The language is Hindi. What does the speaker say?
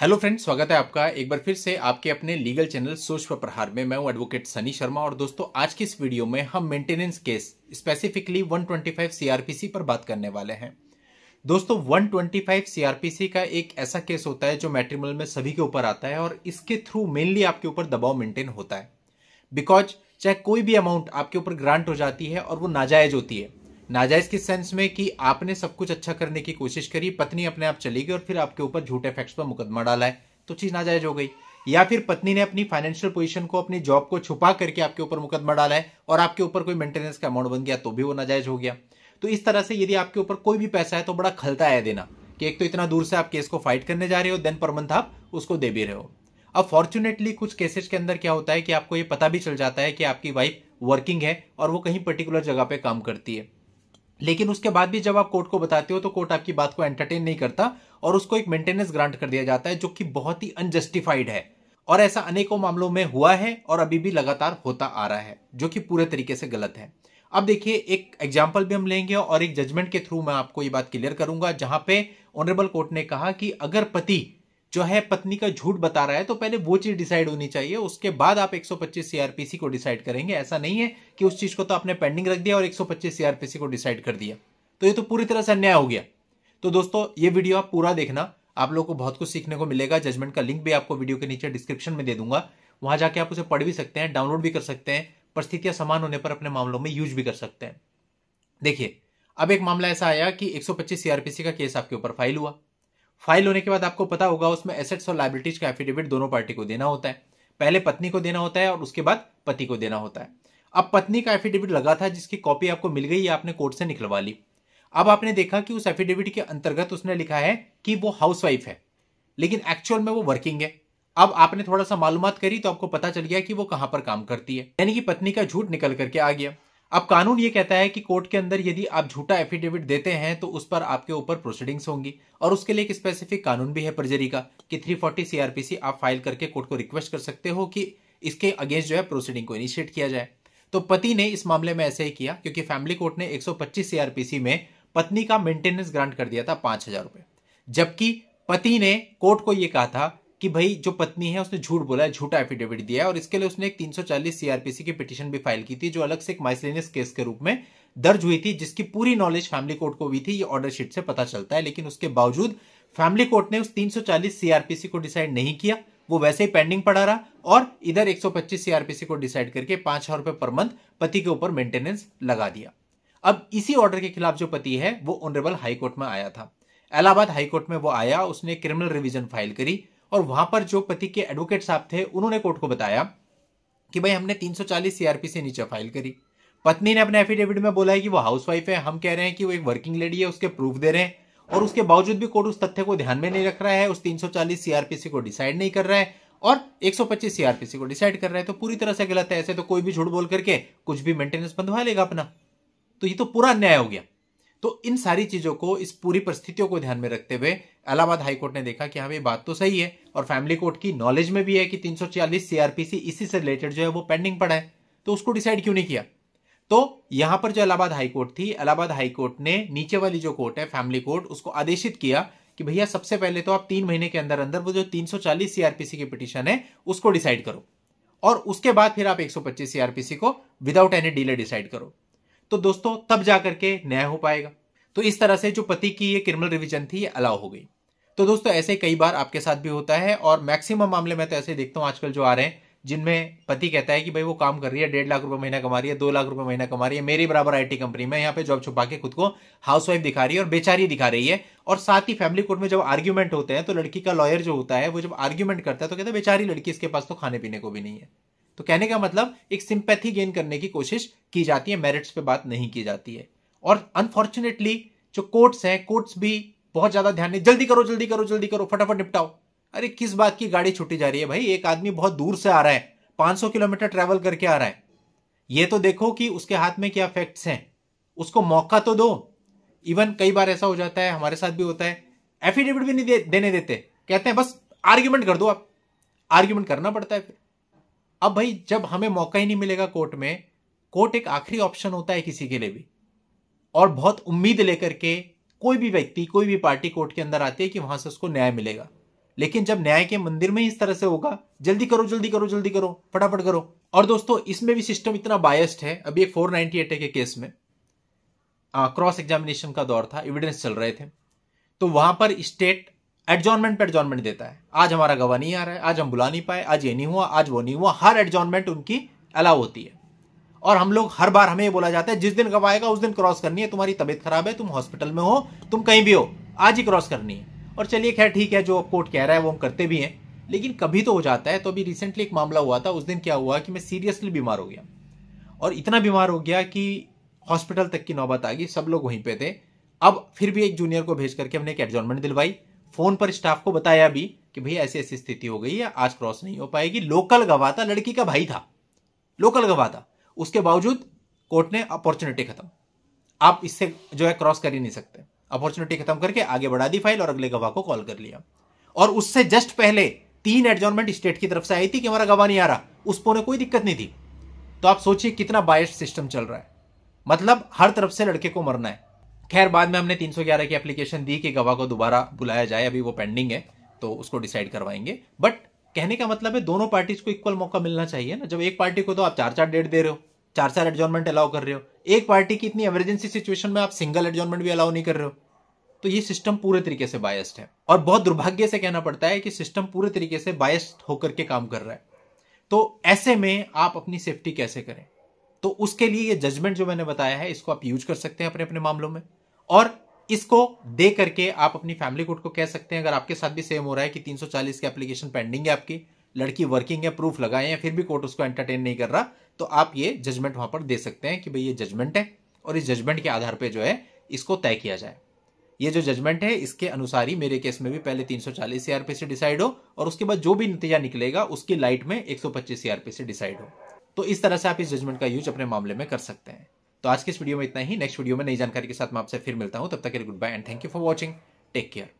हेलो फ्रेंड्स स्वागत है आपका एक बार फिर से आपके अपने लीगल चैनल सोच पर प्रहार में मैं हूं एडवोकेट सनी शर्मा और दोस्तों आज की इस वीडियो में हम मेंटेनेंस केस स्पेसिफिकली 125 सीआरपीसी पर बात करने वाले हैं दोस्तों 125 सीआरपीसी का एक ऐसा केस होता है जो मैट्रिमल में सभी के ऊपर आता है और इसके थ्रू मेनली आपके ऊपर दबाव मेंटेन होता है बिकॉज चाहे कोई भी अमाउंट आपके ऊपर ग्रांट हो जाती है और वो नाजायज होती है नाजायज किस सेंस में कि आपने सब कुछ अच्छा करने की कोशिश करी पत्नी अपने आप चली गई और फिर आपके ऊपर झूठे फैक्ट्स पर मुकदमा डाला है तो चीज नाजायज हो गई या फिर पत्नी ने अपनी फाइनेंशियल पोजीशन को अपनी जॉब को छुपा करके आपके ऊपर मुकदमा डाला है और आपके ऊपर कोई मेंटेनेंस का अमाउंट बन गया तो भी वो नाजायज हो गया तो इस तरह से यदि आपके ऊपर कोई भी पैसा है तो बड़ा खलता है देना कि एक तो इतना दूर से आप केस को फाइट करने जा रहे हो देन पर मंथ आप उसको दे भी रहे हो अब फॉर्चुनेटली कुछ केसेस के अंदर क्या होता है कि आपको ये पता भी चल जाता है कि आपकी वाइफ वर्किंग है और वो कहीं पर्टिकुलर जगह पे काम करती है लेकिन उसके बाद भी जब आप कोर्ट को बताते हो तो कोर्ट आपकी बात को एंटरटेन नहीं करता और उसको एक मेंटेनेंस ग्रांट कर दिया जाता है जो कि बहुत ही अनजस्टिफाइड है और ऐसा अनेकों मामलों में हुआ है और अभी भी लगातार होता आ रहा है जो कि पूरे तरीके से गलत है अब देखिए एक एग्जाम्पल भी हम लेंगे और एक जजमेंट के थ्रू मैं आपको ये बात क्लियर करूंगा जहां पे ऑनरेबल कोर्ट ने कहा कि अगर पति जो है पत्नी का झूठ बता रहा है तो पहले वो चीज डिसाइड होनी चाहिए उसके बाद आप 125 सीआरपीसी को डिसाइड करेंगे ऐसा नहीं है कि उस चीज को तो आपने पेंडिंग रख दिया और 125 सीआरपीसी को डिसाइड कर दिया तो ये तो पूरी तरह से अन्याय हो गया तो दोस्तों ये वीडियो आप पूरा देखना आप लोगों को बहुत कुछ सीखने को मिलेगा जजमेंट का लिंक भी आपको वीडियो के नीचे डिस्क्रिप्शन में दे दूंगा वहां जाके आप उसे पढ़ भी सकते हैं डाउनलोड भी कर सकते हैं परिस्थितियां समान होने पर अपने मामलों में यूज भी कर सकते हैं देखिए अब एक मामला ऐसा आया कि 125 सीआरपीसी का केस आपके ऊपर फाइल हुआ फाइल होने के बाद आपको पता होगा उसमें एसेट्स और लाइबिलिटीज का एफिडेविट दोनों पार्टी को देना होता है पहले पत्नी को देना होता है और उसके बाद पति को देना होता है अब पत्नी का एफिडेविट लगा था जिसकी कॉपी आपको मिल गई आपने कोर्ट से निकलवा ली अब आपने देखा कि उस एफिडेविट के अंतर्गत उसने लिखा है कि वो हाउसवाइफ है लेकिन एक्चुअल में वो वर्किंग है अब आपने थोड़ा सा मालूम करी तो आपको पता चल गया कि वो कहां पर काम करती है यानी कि पत्नी का झूठ निकल करके आ गया अब कानून ये कहता है कि कोर्ट के अंदर यदि आप झूठा एफिडेविट देते हैं तो उस पर आपके ऊपर प्रोसीडिंग्स होंगी और उसके लिए एक स्पेसिफिक कानून भी है परजरी का कि 340 सीआरपीसी आप फाइल करके कोर्ट को रिक्वेस्ट कर सकते हो कि इसके अगेंस्ट जो है प्रोसीडिंग को इनिशिएट किया जाए तो पति ने इस मामले में ऐसे ही किया क्योंकि फैमिली कोर्ट ने एक सीआरपीसी में पत्नी का मेंटेनेंस ग्रांट कर दिया था पांच हजार रुपए जबकि पति ने कोर्ट को यह कहा था कि भाई जो पत्नी है उसने झूठ बोला है झूठा एफिडेविट दिया है और इसके लिए उसने एक 340 सीआरपीसी की पिटीशन भी फाइल की थी जो अलग से एक माइसलेनियस केस के रूप में दर्ज हुई थी जिसकी पूरी नॉलेज फैमिली कोर्ट को भी थी ये ऑर्डर शीट से पता चलता है लेकिन उसके बावजूद फैमिली कोर्ट ने उस 340 सीआरपीसी को डिसाइड नहीं किया वो वैसे ही पेंडिंग पड़ा रहा और इधर एक सीआरपीसी को डिसाइड करके पांच पर मंथ पति के ऊपर मेंटेनेंस लगा दिया अब इसी ऑर्डर के खिलाफ जो पति है वो ऑनरेबल हाईकोर्ट में आया था इलाहाबाद हाईकोर्ट में वो आया उसने क्रिमिनल रिविजन फाइल करी और वहां पर जो पति के एडवोकेट साहब थे उन्होंने कोर्ट को बताया कि भाई हमने 340 सीआरपी से नीचे फाइल करी पत्नी ने अपने एफिडेविट में बोला है कि वो हाउसवाइफ है हम कह रहे हैं कि वो एक वर्किंग लेडी है उसके प्रूफ दे रहे हैं और उसके बावजूद भी कोर्ट उस तथ्य को ध्यान में नहीं रख रहा है उस 340 सीआरपीसी को डिसाइड नहीं कर रहा है और 125 सीआरपीसी को डिसाइड कर रहा है तो पूरी तरह से गलत है ऐसे तो कोई भी झूठ बोल करके कुछ भी मेंटेनेंस बंधवा लेगा अपना तो ये तो पूरा अन्याय हो गया तो इन सारी चीज़ों को इस पूरी परिस्थितियों को ध्यान में रखते हुए इलाहाबाद हाईकोर्ट ने देखा कि हाँ ये बात तो सही है और फैमिली कोर्ट की नॉलेज में भी है कि 340 सीआरपीसी इसी से रिलेटेड जो है वो पेंडिंग पड़ा है तो उसको डिसाइड क्यों नहीं किया तो यहां पर जो इलाहाबाद हाईकोर्ट थी इलाहाबाद हाईकोर्ट ने नीचे वाली जो कोर्ट है फैमिली कोर्ट उसको आदेशित किया कि भैया सबसे पहले तो आप तीन महीने के अंदर अंदर वो जो 340 सीआरपीसी की पिटीशन है उसको डिसाइड करो और उसके बाद फिर आप 125 सीआरपीसी को विदाउट एनी डीले डिसाइड करो तो दोस्तों तब जाकर के न्याय हो पाएगा तो इस तरह से जो पति की ये क्रिमिनल रिविजन थी ये अलाउ हो गई तो दोस्तों ऐसे कई बार आपके साथ भी होता है और मैक्सिमम मामले में तो ऐसे देखता हूँ आजकल जो आ रहे हैं जिनमें पति कहता है कि भाई वो काम कर रही है डेढ़ लाख रुपए महीना कमा रही है दो लाख रुपए महीना कमा रही है मेरी बराबर आईटी कंपनी में यहाँ पे जॉब छुपा के खुद को हाउसवाइफ दिखा रही है और बेचारी दिखा रही है और साथ ही फैमिली कोर्ट में जब आर्ग्यूमेंट होते हैं तो लड़की का लॉयर जो होता है वो जब आर्ग्यूमेंट करता है तो कहते हैं बेचारी लड़की इसके पास तो खाने पीने को भी नहीं है तो कहने का मतलब एक सिंपैथी गेन करने की कोशिश की जाती है मेरिट्स पे बात नहीं की जाती है और अनफॉर्चुनेटली जो कोर्ट्स हैं कोर्ट्स भी बहुत ज्यादा ध्यान नहीं जल्दी करो जल्दी करो जल्दी करो फटाफट निपटाओ अरे किस बात की गाड़ी छुट्टी जा रही है भाई एक आदमी बहुत दूर से आ रहा है पांच किलोमीटर ट्रेवल करके आ रहा है ये तो देखो कि उसके हाथ में क्या फैक्ट्स हैं उसको मौका तो दो इवन कई बार ऐसा हो जाता है हमारे साथ भी होता है एफिडेविट भी नहीं दे, देने देते कहते हैं बस आर्ग्यूमेंट कर दो आप आर्ग्यूमेंट करना पड़ता है फिर अब भाई जब हमें मौका ही नहीं मिलेगा कोर्ट में कोर्ट एक आखिरी ऑप्शन होता है किसी के लिए भी और बहुत उम्मीद लेकर के कोई भी व्यक्ति कोई भी पार्टी कोर्ट के अंदर आती है कि वहां से उसको न्याय मिलेगा लेकिन जब न्याय के मंदिर में ही इस तरह से होगा जल्दी करो जल्दी करो जल्दी करो फटाफट करो और दोस्तों इसमें भी सिस्टम इतना बायस्ड है अभी एक फोर नाइनटी एट के केस में क्रॉस एग्जामिनेशन का दौर था एविडेंस चल रहे थे तो वहां पर स्टेट एडजॉनमेंट पर एडजॉनमेंट देता है आज हमारा गवाह नहीं आ रहा है आज हम बुला नहीं पाए आज ये नहीं हुआ आज वो नहीं हुआ हर एडजॉनमेंट उनकी अलाउ होती है और हम लोग हर बार हमें बोला जाता है जिस दिन गवाह आएगा उस दिन क्रॉस करनी है तुम्हारी तबीयत खराब है तुम हॉस्पिटल में हो तुम कहीं भी हो आज ही क्रॉस करनी है और चलिए खैर ठीक है जो कोर्ट कह रहा है वो हम करते भी हैं लेकिन कभी तो हो जाता है तो अभी रिसेंटली एक मामला हुआ था उस दिन क्या हुआ कि मैं सीरियसली बीमार हो गया और इतना बीमार हो गया कि हॉस्पिटल तक की नौबत आ गई सब लोग वहीं पे थे अब फिर भी एक जूनियर को भेज करके हमने एक एडजॉनमेंट दिलवाई फोन पर स्टाफ को बताया भी कि भैया ऐसी ऐसी स्थिति हो गई है आज क्रॉस नहीं हो पाएगी लोकल गवाह था लड़की का भाई था लोकल गवाह था उसके बावजूद कोर्ट ने अपॉर्चुनिटी खत्म आप इससे जो है क्रॉस कर ही नहीं सकते अपॉर्चुनिटी खत्म करके आगे बढ़ा दी फाइल और अगले गवाह को कॉल कर लिया और उससे जस्ट पहले तीन एडजॉर्नमेंट स्टेट की तरफ से आई थी कि हमारा गवाह नहीं आ रहा उस ने कोई दिक्कत नहीं थी तो आप सोचिए कितना बायस सिस्टम चल रहा है मतलब हर तरफ से लड़के को मरना है खैर बाद में हमने 311 की एप्लीकेशन दी कि गवाह को दोबारा बुलाया जाए अभी वो पेंडिंग है तो उसको डिसाइड करवाएंगे बट कहने का मतलब है दोनों पार्टीज को इक्वल मौका मिलना चाहिए ना जब एक पार्टी को तो आप चार चार डेट दे रहे हो चार चार एडजॉनमेंट अलाउ कर रहे हो एक पार्टी की इतनी एमरजेंसी सिचुएशन में आप सिंगल एडजॉनमेंट भी अलाउ नहीं कर रहे हो तो ये सिस्टम पूरे तरीके से बायस्ड है और बहुत दुर्भाग्य से कहना पड़ता है कि सिस्टम पूरे तरीके से बायस्ड होकर के काम कर रहा है तो ऐसे में आप अपनी सेफ्टी कैसे करें तो उसके लिए ये जजमेंट जो मैंने बताया है इसको आप यूज कर सकते हैं अपने अपने मामलों में और इसको दे करके आप अपनी फैमिली कोर्ट को कह सकते हैं अगर आपके साथ भी सेम हो रहा है कि 340 की एप्लीकेशन पेंडिंग है आपकी लड़की वर्किंग है प्रूफ लगाए हैं फिर भी कोर्ट उसको एंटरटेन नहीं कर रहा तो आप ये जजमेंट वहां पर दे सकते हैं कि भाई ये जजमेंट है और इस जजमेंट के आधार पर जो है इसको तय किया जाए ये जो जजमेंट है इसके अनुसार ही मेरे केस में भी पहले 340 सीआरपी से डिसाइड हो और उसके बाद जो भी नतीजा निकलेगा उसकी लाइट में 125 सीआरपी से डिसाइड हो तो इस तरह से आप इस जजमेंट का यूज अपने मामले में कर सकते हैं तो आज के इस वीडियो में इतना ही नेक्स्ट वीडियो में नई जानकारी के साथ मैं आपसे फिर मिलता हूँ तब तक के लिए goodbye and thank you for watching take care